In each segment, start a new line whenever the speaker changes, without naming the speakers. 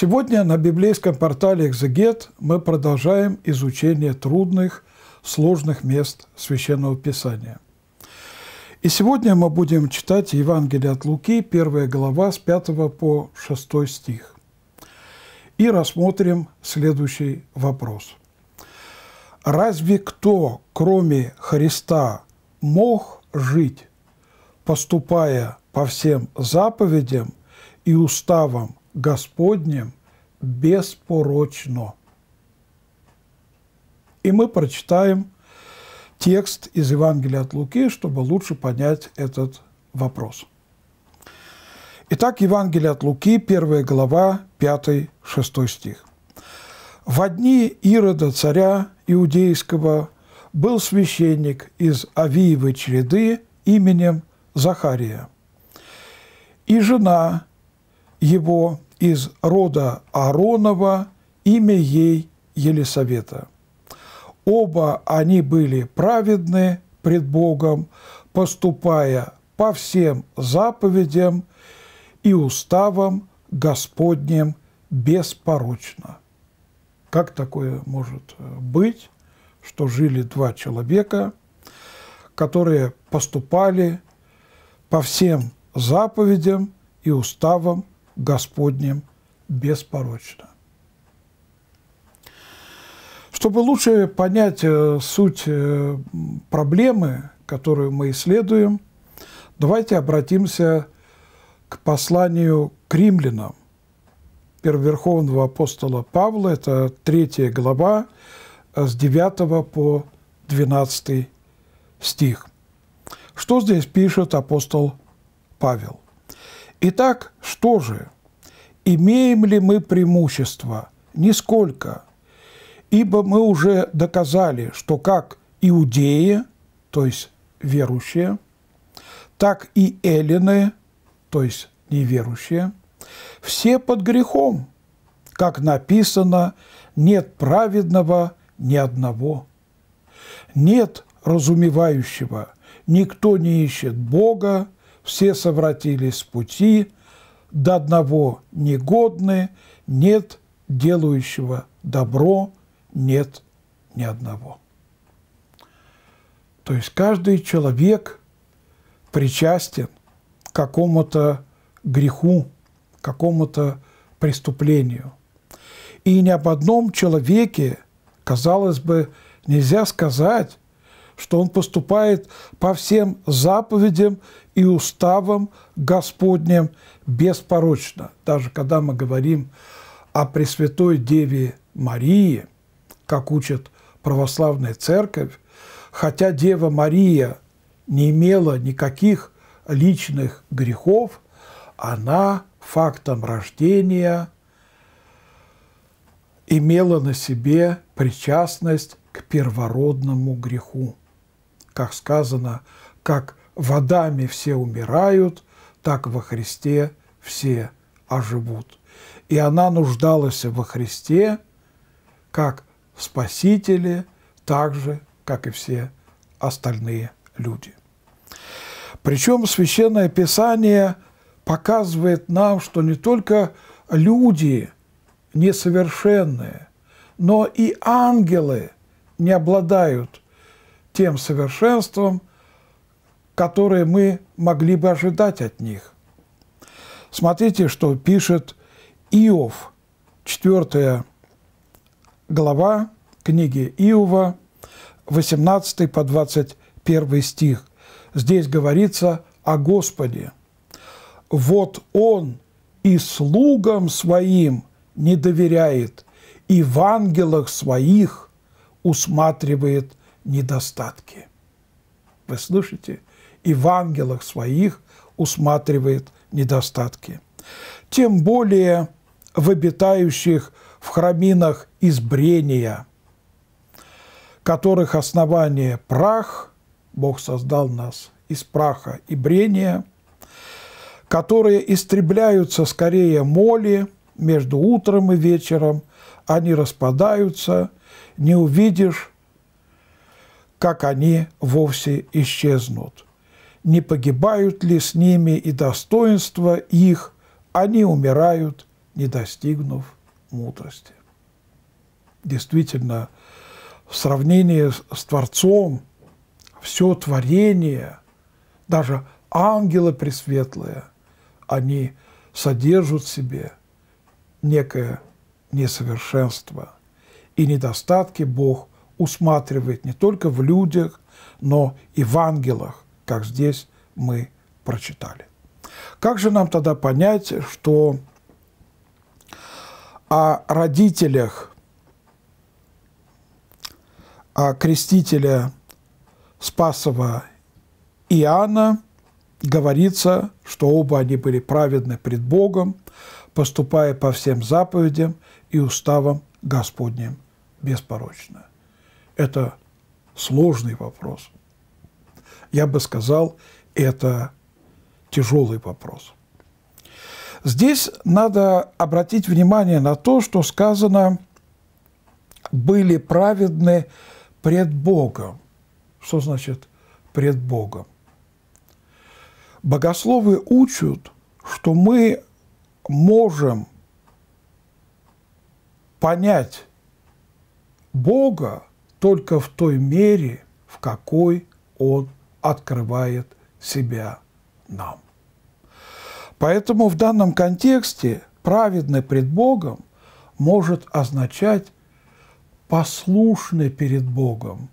Сегодня на библейском портале «Экзегет» мы продолжаем изучение трудных, сложных мест Священного Писания. И сегодня мы будем читать Евангелие от Луки, 1 глава, с 5 по 6 стих. И рассмотрим следующий вопрос. Разве кто, кроме Христа, мог жить, поступая по всем заповедям и уставам Господнем беспорочно. И мы прочитаем текст из Евангелия от Луки, чтобы лучше понять этот вопрос. Итак, Евангелие от Луки, 1 глава, 5-6 стих. В одни Ирода царя иудейского был священник из Авиевой череды именем Захария. И жена его из рода Ааронова, имя ей Елисавета. Оба они были праведны пред Богом, поступая по всем заповедям и уставам Господним беспорочно. Как такое может э, быть, что жили два человека, которые поступали по всем заповедям и уставам Господнем беспорочно. Чтобы лучше понять э, суть э, проблемы, которую мы исследуем, давайте обратимся к посланию к римлянам Первоверховного апостола Павла. Это третья глава э, с 9 по 12 стих. Что здесь пишет апостол Павел? Итак, что же – Имеем ли мы преимущество? Нисколько. Ибо мы уже доказали, что как иудеи, то есть верующие, так и эллины, то есть неверующие, все под грехом, как написано, нет праведного ни одного, нет разумевающего, никто не ищет Бога, все совратились с пути, до одного негодны, нет делающего добро, нет ни одного. То есть каждый человек причастен к какому-то греху, к какому-то преступлению. И ни об одном человеке, казалось бы, нельзя сказать, что он поступает по всем заповедям и уставам Господним беспорочно. Даже когда мы говорим о Пресвятой Деве Марии, как учит православная церковь, хотя Дева Мария не имела никаких личных грехов, она фактом рождения имела на себе причастность к первородному греху как сказано, как в Адаме все умирают, так во Христе все оживут. И она нуждалась во Христе как в Спасителе, так же, как и все остальные люди. Причем Священное Писание показывает нам, что не только люди несовершенные, но и ангелы не обладают тем совершенством, которое мы могли бы ожидать от них. Смотрите, что пишет Иов, 4 глава книги Иова, 18 по 21 стих. Здесь говорится о Господе. «Вот Он и слугам своим не доверяет, и в ангелах своих усматривает недостатки. Вы слышите? И в ангелах своих усматривает недостатки. Тем более в обитающих в храминах избрения, которых основание – прах, Бог создал нас из праха и брения, которые истребляются скорее моли между утром и вечером, они распадаются, не увидишь как они вовсе исчезнут. Не погибают ли с ними и достоинства их, они умирают, не достигнув мудрости. Действительно, в сравнении с Творцом все творение, даже ангелы пресветлые, они содержат в себе некое несовершенство. И недостатки Бог усматривает не только в людях, но и в ангелах, как здесь мы прочитали. Как же нам тогда понять, что о родителях о крестителя Спасова Иоанна говорится, что оба они были праведны пред Богом, поступая по всем заповедям и уставам Господним беспорочно это сложный вопрос. Я бы сказал, это тяжелый вопрос. Здесь надо обратить внимание на то, что сказано «были праведны пред Богом». Что значит «пред Богом»? Богословы учат, что мы можем понять Бога только в той мере, в какой он открывает себя нам. Поэтому в данном контексте праведный пред Богом может означать послушный перед Богом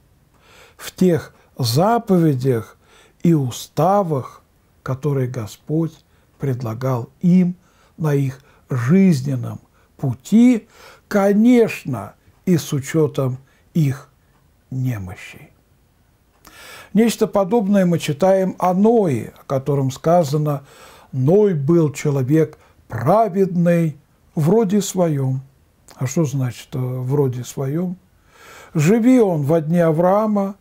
в тех заповедях и уставах, которые Господь предлагал им на их жизненном пути, конечно, и с учетом их немощи. Нечто подобное мы читаем о Ное, о котором сказано «Ной был человек праведный вроде своем». А что значит э, «вроде своем»? Живи он во дне Авраама,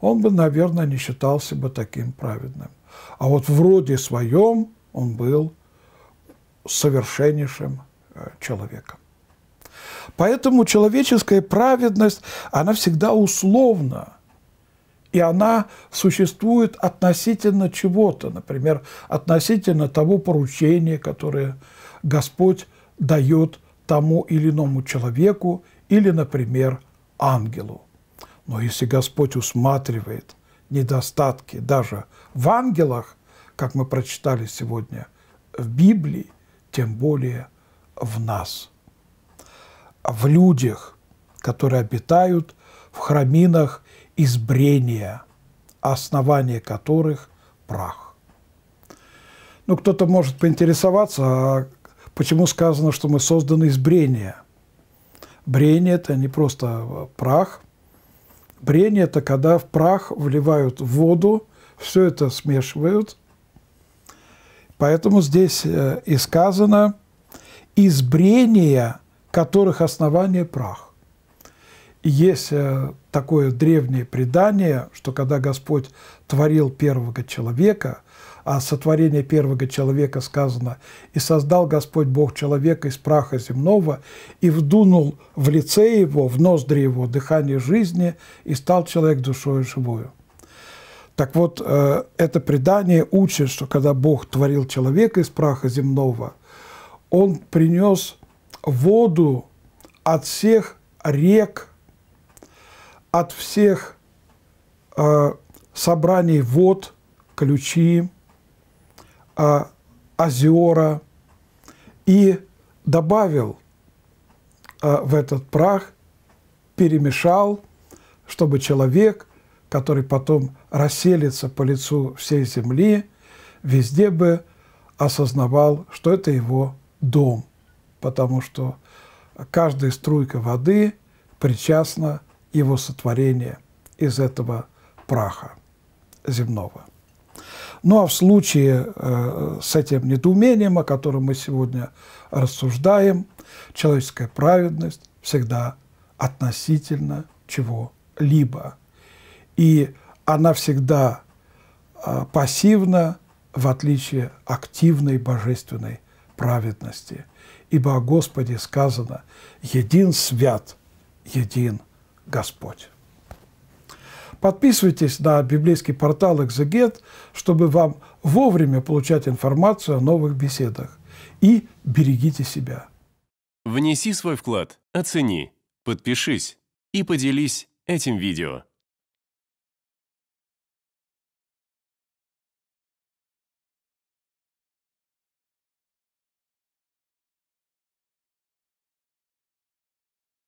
он бы, наверное, не считался бы таким праведным. А вот вроде своем он был совершеннейшим э, человеком. Поэтому человеческая праведность, она всегда условна. И она существует относительно чего-то, например, относительно того поручения, которое Господь дает тому или иному человеку или, например, ангелу. Но если Господь усматривает недостатки даже в ангелах, как мы прочитали сегодня в Библии, тем более в нас – в людях, которые обитают в храминах избрения, основание которых – прах. Ну, кто-то может поинтересоваться, а почему сказано, что мы созданы из брения? Брение – это не просто прах. Брение – это когда в прах вливают воду, все это смешивают. Поэтому здесь э, и сказано «из которых основание – прах. И есть э, такое древнее предание, что когда Господь творил первого человека, а сотворение первого человека сказано, «И создал Господь Бог человека из праха земного, и вдунул в лице его, в ноздри его дыхание жизни, и стал человек душою живою». Так вот, э, это предание учит, что когда Бог творил человека из праха земного, он принес – воду от всех рек, от всех э, собраний вод, ключи, э, озера, и добавил э, в этот прах, перемешал, чтобы человек, который потом расселится по лицу всей земли, везде бы осознавал, что это его дом потому что каждая струйка воды причастна его сотворению из этого праха земного. Ну а в случае э, с этим недоумением, о котором мы сегодня рассуждаем, человеческая праведность всегда относительно чего-либо. И она всегда э, пассивна, в отличие активной божественной праведности ибо о Господе сказано «Един свят, един Господь». Подписывайтесь на библейский портал «Экзегет», чтобы вам вовремя получать информацию о новых беседах. И берегите себя. Внеси свой вклад, оцени, подпишись и поделись этим видео.